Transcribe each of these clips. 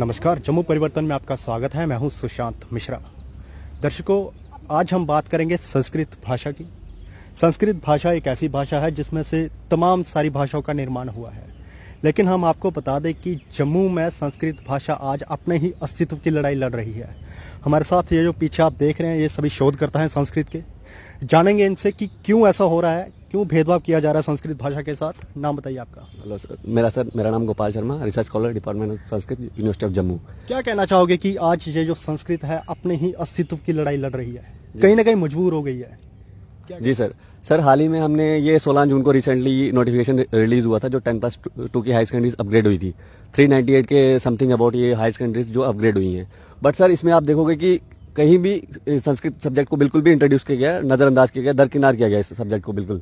नमस्कार जम्मू परिवर्तन में आपका स्वागत है मैं हूं सुशांत मिश्रा दर्शकों आज हम बात करेंगे संस्कृत भाषा की संस्कृत भाषा एक ऐसी भाषा है जिसमें से तमाम सारी भाषाओं का निर्माण हुआ है लेकिन हम आपको बता दें कि जम्मू में संस्कृत भाषा आज अपने ही अस्तित्व की लड़ाई लड़ रही है हमारे साथ ये जो पीछे आप देख रहे हैं ये सभी शोधकर्ता हैं संस्कृत के जानेंगे इनसे कि क्यों ऐसा हो रहा है क्यों भेदभाव किया जा रहा है संस्कृत भाषा के साथ नाम बताइए आपका हेलो सर मेरा सर मेरा नाम Gopal Sharma research scholar department of Sanskrit university of Jammu क्या कहना चाहोगे कि आज ये जो संस्कृत है अपने ही अस्तित्व की लड़ाई लड़ रही है कहीं ना कहीं मजबूर हो गई है जी सर सर हाल ही में हमने ये सोलह जून को रिसेंटली नोटिफिकेशन रिलीज हुआ था जो टेन प्लस टू की हाई सेकेंडरीज अपग्रेड हुई थी थ्री एट के समथिंग अबाउट ये हाई सेकेंडरीज जो अपग्रेड हुई हैं बट सर इसमें आप देखोगे कि कहीं भी संस्कृत सब्जेक्ट को बिल्कुल भी इंट्रोड्यूस किया गया नज़रअंदाज किया गया दरकिनार किया गया इस सब्जेक्ट को बिल्कुल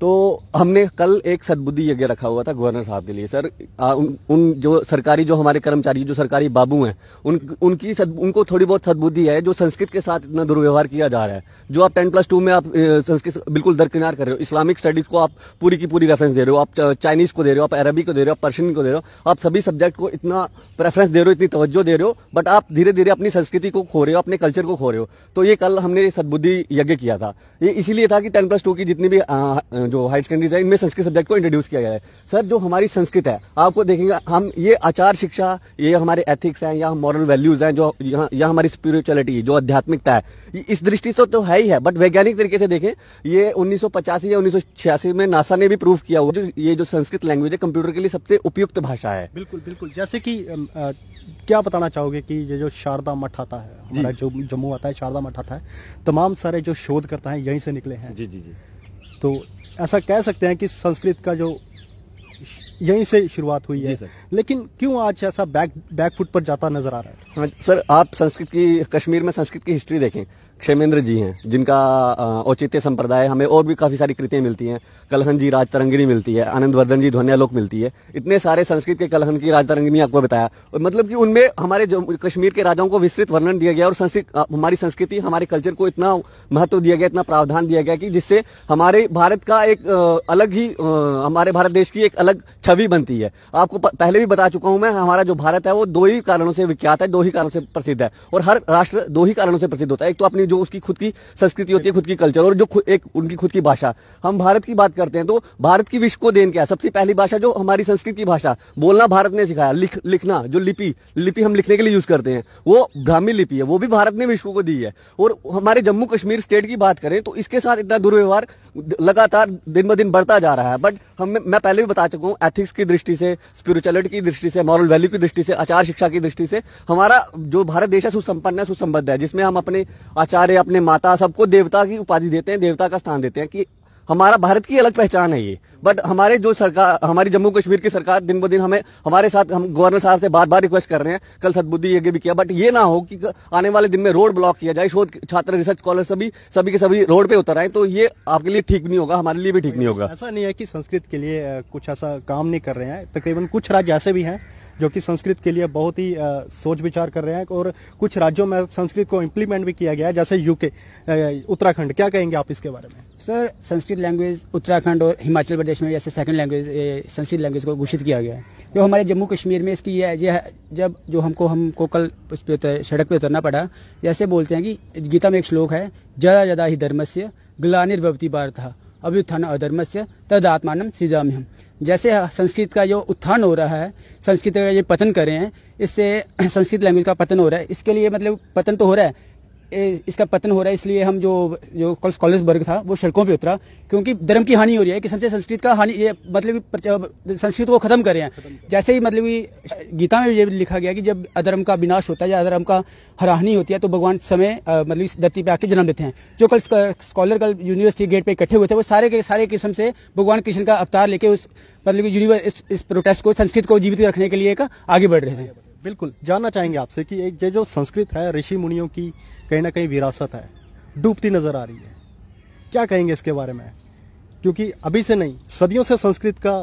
तो हमने कल एक सदबुद्धि यज्ञ रखा हुआ था गवर्नर साहब के लिए सर आ, उन, उन जो सरकारी जो हमारे कर्मचारी जो सरकारी बाबू हैं उन उनकी सद, उनको थोड़ी बहुत सदबुद्धि है जो संस्कृत के साथ इतना दुर्व्यवहार किया जा रहा है जो आप टेन प्लस टू में आप संस्कृत बिल्कुल दरकिनार कर रहे हो इस्लामिक स्टडीज को आप पूरी की पूरी रेफरेंस दे रहे हो आप चाइनीज को दे रहे हो आप अरबी को दे रहे हो आप पर्शियन को दे रहे हो आप सभी सब्जेक्ट को इतना प्रेफरेंस दे रहे हो इतनी तवज्जो दे रहे हो बट आप धीरे धीरे अपनी संस्कृति को खो रहे हो अपने कल्चर को खो रहे हो तो ये कल हमने सदबुद्धि यज्ञ किया था ये इसीलिए था कि टेन प्लस टू की जितनी भी जो हायर सेकेंडरी है इनमें संस्कृत सब्जेक्ट को इंट्रोड्यूस किया गया है सर जो हमारी संस्कृत है आपको देखेंगे हम ये आचार शिक्षा ये हमारे एथिक्स हैं या मॉरल वैल्यूज हैं जो यहाँ या हमारी स्पिरिचुअलिटी जो आध्यात्मिकता है इस दृष्टि से तो है ही है बट वैज्ञानिक तरीके से देखें ये उन्नीस या उन्नीस में नासा ने भी प्रूव किया हुआ जो ये जो संस्कृत लैंग्वेज है कंप्यूटर के लिए सबसे उपयुक्त भाषा है बिल्कुल बिल्कुल जैसे कि क्या बताना चाहोगे कि ये जो शारदा मठ आता है हमारा जो जम्मू आता है शारदा मठ आता है तमाम सारे जो शोध करता है यहीं से निकले हैं जी जी जी तो ऐसा कह सकते हैं कि संस्कृत का जो यहीं से शुरुआत हुई है लेकिन क्यों आज ऐसा बैक बैकफुट पर जाता नजर आ रहा है हाँ, सर आप संस्कृत की कश्मीर में संस्कृत की हिस्ट्री देखें क्षेमेंद्र जी हैं जिनका औचित्य संप्रदाय हमें और भी काफ़ी सारी कृतियां मिलती हैं कलहन जी राज मिलती है आनंद वर्धन जी ध्वनियालोक मिलती है इतने सारे संस्कृत के कलहन की राज आपको बताया और मतलब कि उनमें हमारे कश्मीर के राजाओं को विस्तृत वर्णन दिया गया और संस्कृत हमारी संस्कृति हमारे कल्चर को इतना महत्व दिया गया इतना प्रावधान दिया गया कि जिससे हमारे भारत का एक अलग ही हमारे भारत देश की एक अलग छवि बनती है आपको पहले भी बता चुका हूं मैं हमारा जो भारत है वो दो ही कारणों से विख्यात है दो ही कारणों से प्रसिद्ध है और हर राष्ट्र दो ही कारणों से प्रसिद्ध होता है एक तो अपनी है जो उसकी खुद की संस्कृति होती है खुद की कल्चर और जो एक उनकी खुद की भाषा हम भारत की बात करते हैं तो भारत की विश्व को देन क्या है सबसे पहली भाषा जो हमारी संस्कृति की भाषा बोलना भारत ने सिखाया लिख लिखना जो लिपि लिपि हम लिखने के लिए यूज करते हैं वो ब्राह्मी लिपि है वो भी भारत ने विश्व को दी है और हमारे जम्मू कश्मीर स्टेट की बात करें तो इसके साथ इतना दुर्व्यवहार लगातार दिन ब दिन बढ़ता जा रहा है बट हम मैं पहले भी बता चुका हूँ एथिक्स की दृष्टि से स्पिरिचुअलिटी की दृष्टि से मॉरल वैल्यू की दृष्टि से आचार शिक्षा की दृष्टि से हमारा जो भारत देश है सुसंपन्न है सुसंबद्ध है जिसमें हम अपने आचार्य अपने माता सबको देवता की उपाधि देते हैं देवता का स्थान देते हैं कि हमारा भारत की अलग पहचान है ये बट हमारे जो सरकार हमारी जम्मू कश्मीर की सरकार दिन ब दिन हमें हमारे साथ हम गवर्नर साहब से बार बार रिक्वेस्ट कर रहे हैं कल सदबुद्धि यज्ञ भी किया बट ये ना हो कि आने वाले दिन में रोड ब्लॉक किया जाए शोध छात्र रिसर्च स्कॉलर सभी सभी के सभी रोड पे उतर आए तो ये आपके लिए ठीक नहीं होगा हमारे लिए भी ठीक नहीं होगा ऐसा नहीं है कि संस्कृत के लिए कुछ ऐसा काम नहीं कर रहे हैं तकरीबन कुछ राज्य ऐसे भी हैं जो कि संस्कृत के लिए बहुत ही सोच विचार कर रहे हैं और कुछ राज्यों में संस्कृत को इम्प्लीमेंट भी किया गया है जैसे यूके उत्तराखंड क्या कहेंगे आप इसके बारे में सर संस्कृत लैंग्वेज उत्तराखंड और हिमाचल प्रदेश में जैसे सेकंड लैंग्वेज संस्कृत लैंग्वेज को घोषित किया गया है जो हमारे जम्मू कश्मीर में इसकी यह जब जो हमको हमको कल उस पर सड़क पर उतरना पड़ा जैसे बोलते हैं कि गीता में एक श्लोक है ज़्यादा ज़्यादा ही धर्मस्य ग्लानिर्भवती था अभ्युत्थान अधर्म से तदात्मान हम जैसे संस्कृत का जो उत्थान हो रहा है संस्कृत का ये पतन कर रहे हैं इससे संस्कृत लैंग्वेज का पतन हो रहा है इसके लिए मतलब पतन तो हो रहा है इसका पतन हो रहा है इसलिए हम जो जो कल कॉलेज वर्ग था वो सड़कों पे उतरा क्योंकि धर्म की हानि हो रही है किसम से संस्कृत का हानि ये मतलब संस्कृत को खत्म कर रहे हैं जैसे ही मतलब गीता में ये लिखा गया कि जब अधर्म का विनाश होता है या अधर्म का हराहनी होती है तो भगवान समय मतलब इस धरती पे आके जन्म लेते हैं जो कल स्कॉलर कल यूनिवर्सिटी गेट पे इकट्ठे हुए थे वो सारे के सारे किस्म से भगवान कृष्ण का अवतार लेके उस मतलब यूनिवर्स इस प्रोटेस्ट को संस्कृत को जीवित रखने के लिए आगे बढ़ रहे थे बिल्कुल जानना चाहेंगे आपसे कि एक जो संस्कृत है ऋषि मुनियों की कहीं ना कहीं विरासत है डूबती नजर आ रही है क्या कहेंगे इसके बारे में क्योंकि अभी से नहीं सदियों से संस्कृत का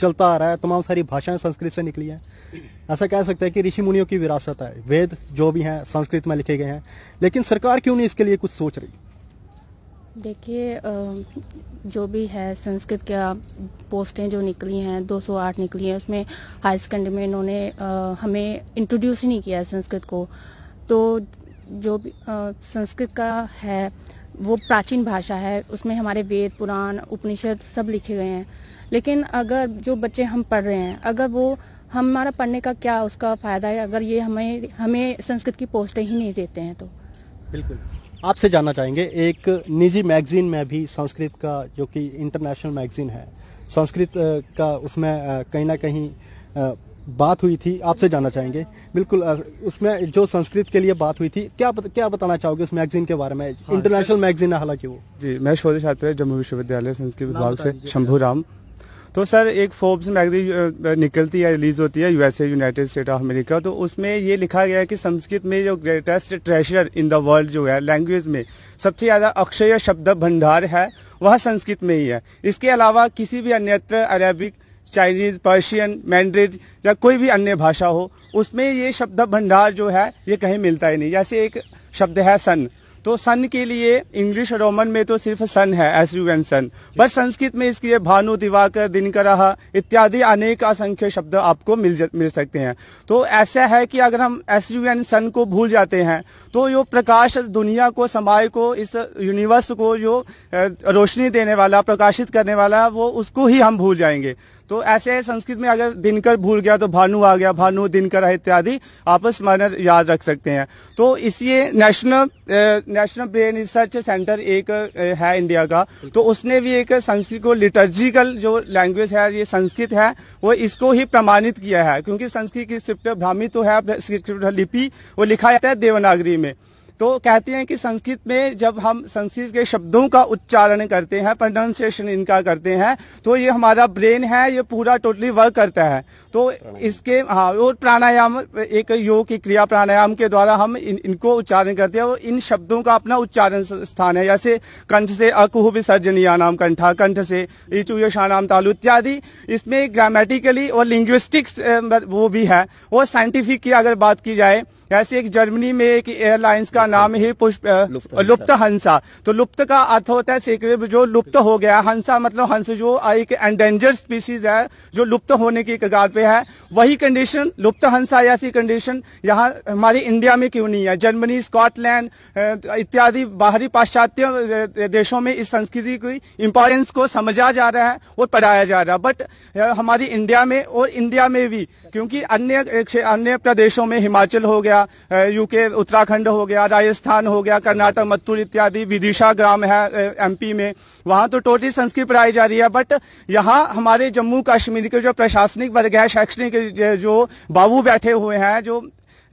चलता आ रहा है तमाम सारी भाषाएं संस्कृत से निकली हैं ऐसा कह सकते हैं कि ऋषि मुनियों की विरासत है वेद जो भी हैं संस्कृत में लिखे गए हैं लेकिन सरकार क्यों नहीं इसके लिए कुछ सोच रही देखिए जो भी है संस्कृत क्या पोस्टें जो निकली हैं 208 निकली हैं उसमें हायर सेकेंडरी में इन्होंने हमें इंट्रोड्यूस ही नहीं किया है संस्कृत को तो जो भी संस्कृत का है वो प्राचीन भाषा है उसमें हमारे वेद पुराण उपनिषद सब लिखे गए हैं लेकिन अगर जो बच्चे हम पढ़ रहे हैं अगर वो हमारा पढ़ने का क्या उसका फ़ायदा है अगर ये हमें हमें संस्कृत की पोस्टें ही नहीं देते हैं तो बिल्कुल आपसे जानना चाहेंगे एक निजी मैगजीन में भी संस्कृत का जो कि इंटरनेशनल मैगजीन है संस्कृत का उसमें कहीं ना कहीं बात हुई थी आपसे जानना चाहेंगे बिल्कुल उसमें जो संस्कृत के लिए बात हुई थी क्या बत, क्या बताना चाहोगे उस मैगजीन के बारे में हाँ, इंटरनेशनल मैगजीन है हालांकि वो जी मैं शोध छात्र जम्मू विश्वविद्यालय संस्कृत विभाग से शंभू राम तो सर एक फोर्ब्स मैगजीन निकलती है रिलीज होती है USA United State of America तो उसमें ये लिखा गया है कि संस्कृत में जो greatest treasure in the world जो है लैंग्वेज में सबसे ज्यादा अक्षय शब्द भंडार है वह संस्कृत में ही है इसके अलावा किसी भी अन्यत्र अरेबिक चाइनीज पर्शियन मैंड्रिज या कोई भी अन्य भाषा हो उसमें ये शब्द भंडार जो है ये कहीं मिलता ही नहीं जैसे एक शब्द है सन तो सन के लिए इंग्लिश रोमन में तो सिर्फ सन है S U N sun but Sanskrit में इसके लिए भानु दिवाकर दिनकर इत्यादि अनेक असंख्य शब्द आपको मिल मिल सकते हैं तो ऐसा है कि अगर हम एस यू एन सन को भूल जाते हैं तो यो प्रकाश दुनिया को समाज को इस यूनिवर्स को जो रोशनी देने वाला प्रकाशित करने वाला वो उसको ही हम भूल जाएंगे तो ऐसे संस्कृत में अगर दिनकर भूल गया तो भानु आ गया भानु दिनकर इत्यादि आपस में याद रख सकते हैं तो इसलिए national national brain research centre एक है इंडिया का तो उसने भी एक संस्कृत को लिटर्जिकल जो लैंग्वेज है ये संस्कृत है वो इसको ही प्रमाणित किया है क्योंकि संस्कृत की स्क्रिप्ट ब्राह्मी तो है लिपि वो लिखा जाता है देवनागरी में तो कहते हैं कि संस्कृत में जब हम संस्कृत के शब्दों का उच्चारण करते हैं प्रोनाउंसिएशन इनका करते हैं तो ये हमारा ब्रेन है ये पूरा टोटली वर्क करता है तो इसके हाँ और प्राणायाम एक योग की क्रिया प्राणायाम के द्वारा हम इन, इनको उच्चारण करते हैं और इन शब्दों का अपना उच्चारण स्थान है जैसे कंठ से अकुह विसर्जनीया नाम कंठा कंठ से ईचु यशानाम तालु इत्यादि इसमें ग्रामेटिकली और लिंग्विस्टिक्स वो भी है और साइंटिफिक की अगर बात की जाए ऐसे एक जर्मनी में एक एयरलाइंस का नाम है पुष्प लुप्त हंसा तो लुप्त का अर्थ होता है सीक्रेट जो लुप्त हो गया हंसा मतलब हंस जो एक एंडेंजर स्पीसीज है जो लुप्त होने की कगार पे है वही कंडीशन लुप्त हंसा ऐसी कंडीशन यहाँ हमारी इंडिया में क्यों नहीं है जर्मनी स्कॉटलैंड इत्यादि बाहरी पाश्चात्य देशों में इस संस्कृति की इम्पोर्टेंस को समझा जा रहा है और पढ़ाया जा रहा है बट हमारी इंडिया में और इंडिया में भी क्योंकि अन्य अन्य प्रदेशों में हिमाचल हो गया गया यूके उत्तराखंड हो गया राजस्थान हो गया कर्नाटक मत्तूर इत्यादि विदिशा ग्राम है एमपी में वहां तो टोटली संस्कृत पढ़ाई जा रही है बट यहाँ हमारे जम्मू कश्मीर के जो प्रशासनिक वर्ग है शैक्षणिक जो बाबू बैठे हुए हैं जो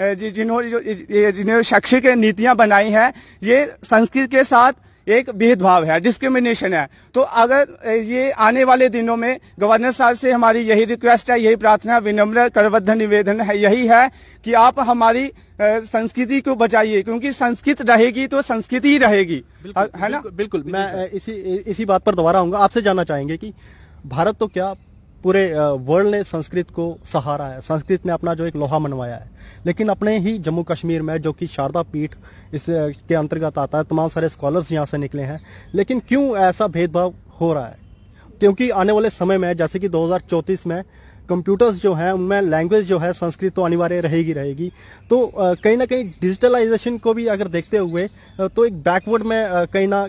जिन्होंने जिन्होंने शैक्षिक नीतियां बनाई हैं ये संस्कृत के साथ एक भेदभाव है डिस्क्रिमिनेशन है तो अगर ये आने वाले दिनों में गवर्नर साहब से हमारी यही रिक्वेस्ट है यही प्रार्थना विनम्र करबद्ध निवेदन है यही है कि आप हमारी संस्कृति को बचाइए क्योंकि संस्कृत रहेगी तो संस्कृति ही रहेगी है ना बिल्कुल मैं इसी इसी बात पर दोबारा आऊंगा आपसे जानना चाहेंगे कि भारत तो क्या पूरे वर्ल्ड ने संस्कृत को सहारा है संस्कृत ने अपना जो एक लोहा मनवाया है लेकिन अपने ही जम्मू कश्मीर में जो कि शारदा पीठ इस के अंतर्गत आता है तमाम सारे स्कॉलर्स यहाँ से निकले हैं लेकिन क्यों ऐसा भेदभाव हो रहा है क्योंकि आने वाले समय में जैसे कि दो में कंप्यूटर्स जो हैं उनमें लैंग्वेज जो है संस्कृत तो अनिवार्य रहेगी रहेगी तो कहीं ना कहीं डिजिटलाइजेशन को भी अगर देखते हुए तो एक बैकवर्ड में कहीं ना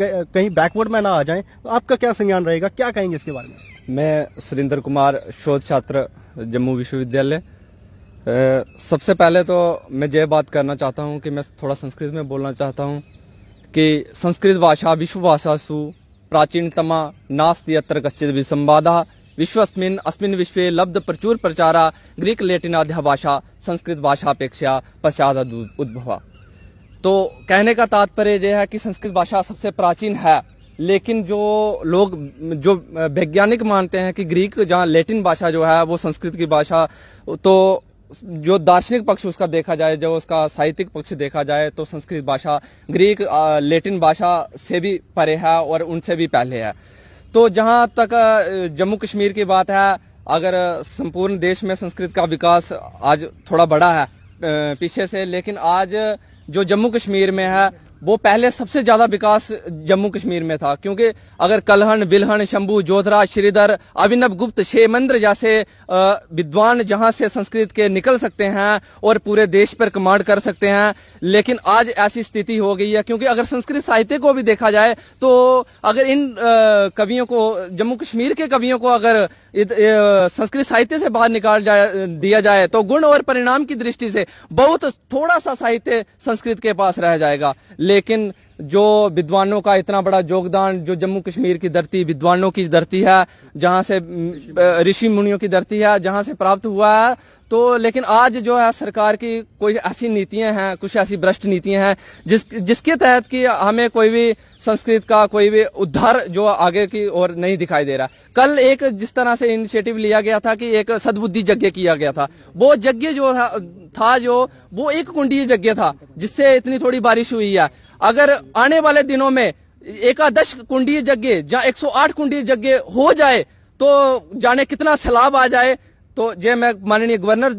कहीं बैकवर्ड में ना आ जाए तो आपका क्या संज्ञान रहेगा क्या कहेंगे इसके बारे में मैं सुरेंद्र कुमार शोध छात्र जम्मू विश्वविद्यालय सबसे पहले तो मैं यह बात करना चाहता हूँ कि मैं थोड़ा संस्कृत में बोलना चाहता हूँ कि संस्कृत भाषा विश्व सु प्राचीनतमा नास्ति अत्र कश्चित विसंवादा विश्वस्मिन अस्मिन विश्व लब्ध प्रचुर प्रचारा ग्रीक आध्या भाषा संस्कृत भाषा अपेक्षा पश्चात उद्भवा तो कहने का तात्पर्य यह है कि संस्कृत भाषा सबसे प्राचीन है लेकिन जो लोग जो वैज्ञानिक मानते हैं कि ग्रीक जहाँ लेटिन भाषा जो है वो संस्कृत की भाषा तो जो दार्शनिक पक्ष उसका देखा जाए जो उसका साहित्यिक पक्ष देखा जाए तो संस्कृत भाषा ग्रीक लेटिन भाषा से भी परे है और उनसे भी पहले है तो जहाँ तक जम्मू कश्मीर की बात है अगर संपूर्ण देश में संस्कृत का विकास आज थोड़ा बड़ा है पीछे से लेकिन आज जो जम्मू कश्मीर में है वो पहले सबसे ज्यादा विकास जम्मू कश्मीर में था क्योंकि अगर कलहन बिलहन शंभू जोधरा श्रीधर अभिनव गुप्त शेमंद्र जैसे विद्वान जहां से संस्कृत के निकल सकते हैं और पूरे देश पर कमांड कर सकते हैं लेकिन आज ऐसी स्थिति हो गई है क्योंकि अगर संस्कृत साहित्य को भी देखा जाए तो अगर इन कवियों को जम्मू कश्मीर के कवियों को अगर संस्कृत साहित्य से बाहर निकाल जाए दिया जाए तो गुण और परिणाम की दृष्टि से बहुत थोड़ा सा साहित्य संस्कृत के पास रह जाएगा लेकिन जो विद्वानों का इतना बड़ा योगदान जो जम्मू कश्मीर की धरती विद्वानों की धरती है जहाँ से ऋषि मुनियों की धरती है जहां से प्राप्त हुआ है तो लेकिन आज जो है सरकार की कोई ऐसी नीतियां हैं कुछ ऐसी भ्रष्ट नीतियां हैं जिस जिसके तहत कि हमें कोई भी संस्कृत का कोई भी उद्धार जो आगे की ओर नहीं दिखाई दे रहा कल एक जिस तरह से इनिशिएटिव लिया गया था कि एक सदबुद्धि यज्ञ किया गया था वो यज्ञ जो था जो वो एक कुंडीय यज्ञ था जिससे इतनी थोड़ी बारिश हुई है अगर आने वाले दिनों में एकादश कुंडीय जगह या 108 कुंडीय जगह हो जाए तो जाने कितना सैलाब आ जाए तो ये मैं माननीय गवर्नर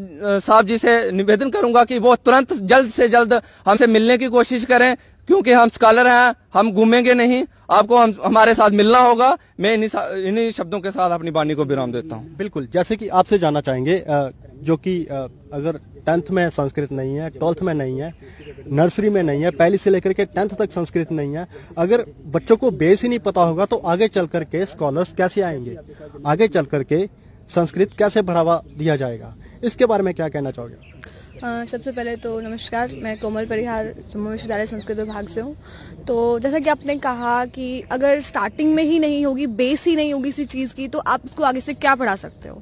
साहब जी से निवेदन करूंगा कि वो तुरंत जल्द से जल्द हमसे मिलने की कोशिश करें क्योंकि हम स्कॉलर हैं हम घूमेंगे नहीं आपको हम हमारे साथ मिलना होगा मैं इन्हीं शब्दों के साथ अपनी बानी को विराम देता हूँ बिल्कुल जैसे कि आपसे जानना चाहेंगे जो कि अगर टेंथ में संस्कृत नहीं है ट्वेल्थ में नहीं है नर्सरी में नहीं है पहली से लेकर के टेंथ तक संस्कृत नहीं है अगर बच्चों को बेस ही नहीं पता होगा तो आगे चल करके स्कॉलर्स कैसे आएंगे आगे चल करके संस्कृत कैसे बढ़ावा दिया जाएगा इसके बारे में क्या कहना चाहोगे सबसे पहले तो नमस्कार मैं कोमल परिहार जम्मू विश्वविद्यालय संस्कृत विभाग से हूँ तो जैसा कि आपने कहा कि अगर स्टार्टिंग में ही नहीं होगी बेस ही नहीं होगी इसी चीज़ की तो आप उसको आगे से क्या पढ़ा सकते हो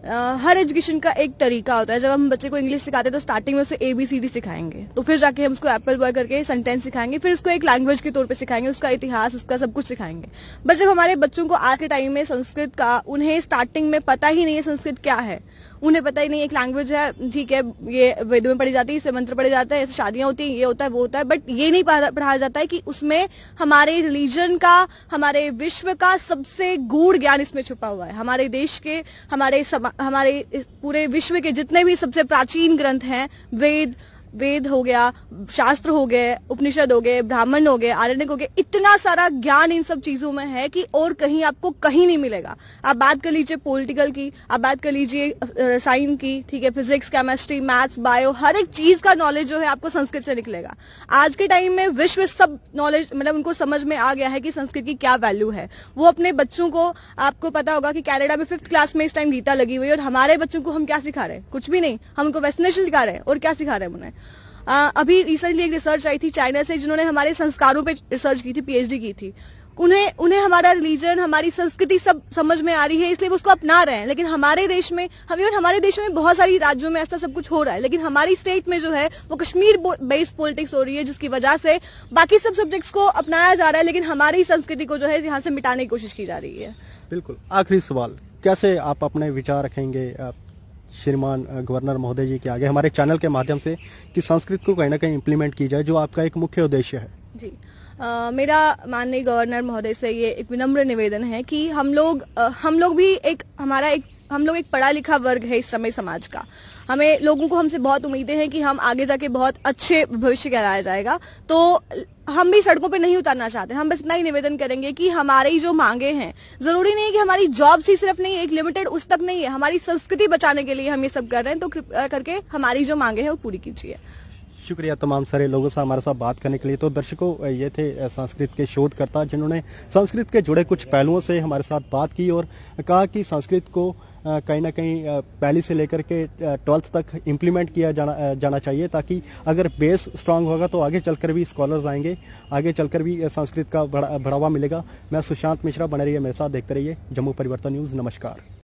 Uh, हर एजुकेशन का एक तरीका होता है जब हम बच्चे को इंग्लिश सिखाते हैं तो स्टार्टिंग में उसे ए बी सी डी सिखाएंगे तो फिर जाके हम उसको एप्पल बॉय करके सेंटेंस सिखाएंगे फिर उसको एक लैंग्वेज के तौर पे सिखाएंगे उसका इतिहास उसका सब कुछ सिखाएंगे बट जब हमारे बच्चों को आज के टाइम में संस्कृत का उन्हें स्टार्टिंग में पता ही नहीं है संस्कृत क्या है उन्हें पता ही नहीं एक लैंग्वेज है ठीक है ये वेद में पढ़ी जाती है इससे मंत्र पढ़े जाते हैं शादियां होती हैं ये होता है वो होता है बट ये नहीं पढ़ाया जाता है कि उसमें हमारे रिलीजन का हमारे विश्व का सबसे गूढ़ ज्ञान इसमें छुपा हुआ है हमारे देश के हमारे हमारे पूरे विश्व के जितने भी सबसे प्राचीन ग्रंथ हैं वेद वेद हो गया शास्त्र हो गए उपनिषद हो गए ब्राह्मण हो गए आरण्यक हो गए इतना सारा ज्ञान इन सब चीजों में है कि और कहीं आपको कहीं नहीं मिलेगा आप बात कर लीजिए पॉलिटिकल की आप बात कर लीजिए साइंस की ठीक है फिजिक्स केमिस्ट्री मैथ्स बायो हर एक चीज का नॉलेज जो है आपको संस्कृत से निकलेगा आज के टाइम में विश्व सब नॉलेज मतलब उनको समझ में आ गया है कि संस्कृत की क्या वैल्यू है वो अपने बच्चों को आपको पता होगा कि कैनेडा में फिफ्थ क्लास में इस टाइम गीता लगी हुई है और हमारे बच्चों को हम क्या सिखा रहे हैं कुछ भी नहीं हम उनको वेस्टनेशन सिखा रहे हैं और क्या सिखा रहे हैं उन्हें आ, अभी रिसेंटली एक रिसर्च आई थी चाइना से जिन्होंने हमारे संस्कारों पे रिसर्च की थी पीएचडी की थी उन्हें उन्हें हमारा रिलीजन हमारी संस्कृति सब समझ में आ रही है इसलिए वो उसको अपना रहे हैं लेकिन हमारे देश में हम इवन हमारे देश में बहुत सारी राज्यों में ऐसा सब कुछ हो रहा है लेकिन हमारी स्टेट में जो है वो कश्मीर बेस्ड पॉलिटिक्स हो रही है जिसकी वजह से बाकी सब सब्जेक्ट्स को अपनाया जा रहा है लेकिन हमारी संस्कृति को जो है यहाँ से मिटाने की कोशिश की जा रही है बिल्कुल आखिरी सवाल कैसे आप अपने विचार रखेंगे श्रीमान गवर्नर महोदय जी के आगे हमारे चैनल के माध्यम से कि संस्कृत को कहीं ना कहीं इम्प्लीमेंट की जाए जो आपका एक मुख्य उद्देश्य है जी आ, मेरा माननीय गवर्नर महोदय से ये एक विनम्र निवेदन है कि हम लोग आ, हम लोग भी एक हमारा एक हम लोग एक पढ़ा लिखा वर्ग है इस समय समाज का हमें लोगों को हमसे बहुत उम्मीदें हैं कि हम आगे जाके बहुत अच्छे भविष्य कहलाया जाएगा तो हम भी सड़कों पे नहीं उतारना चाहते हम बस इतना ही निवेदन करेंगे कि हमारी जो मांगे हैं जरूरी नहीं है कि हमारी जॉब ही सिर्फ नहीं एक लिमिटेड उस तक नहीं है हमारी संस्कृति बचाने के लिए हम ये सब कर रहे हैं तो कृपया करके हमारी जो मांगे हैं वो पूरी कीजिए शुक्रिया तमाम सारे लोगों से सा, हमारे साथ बात करने के लिए तो दर्शकों ये थे संस्कृत के शोधकर्ता जिन्होंने संस्कृत के जुड़े कुछ पहलुओं से हमारे साथ बात की और कहा कि संस्कृत को कहीं ना कहीं पहली से लेकर के ट्वेल्थ तक इम्प्लीमेंट किया जाना जाना चाहिए ताकि अगर बेस स्ट्रांग होगा तो आगे चलकर भी स्कॉलर्स आएंगे आगे चलकर भी संस्कृत का बढ़ावा मिलेगा मैं सुशांत मिश्रा बने रहिए मेरे साथ देखते रहिए जम्मू परिवर्तन न्यूज़ नमस्कार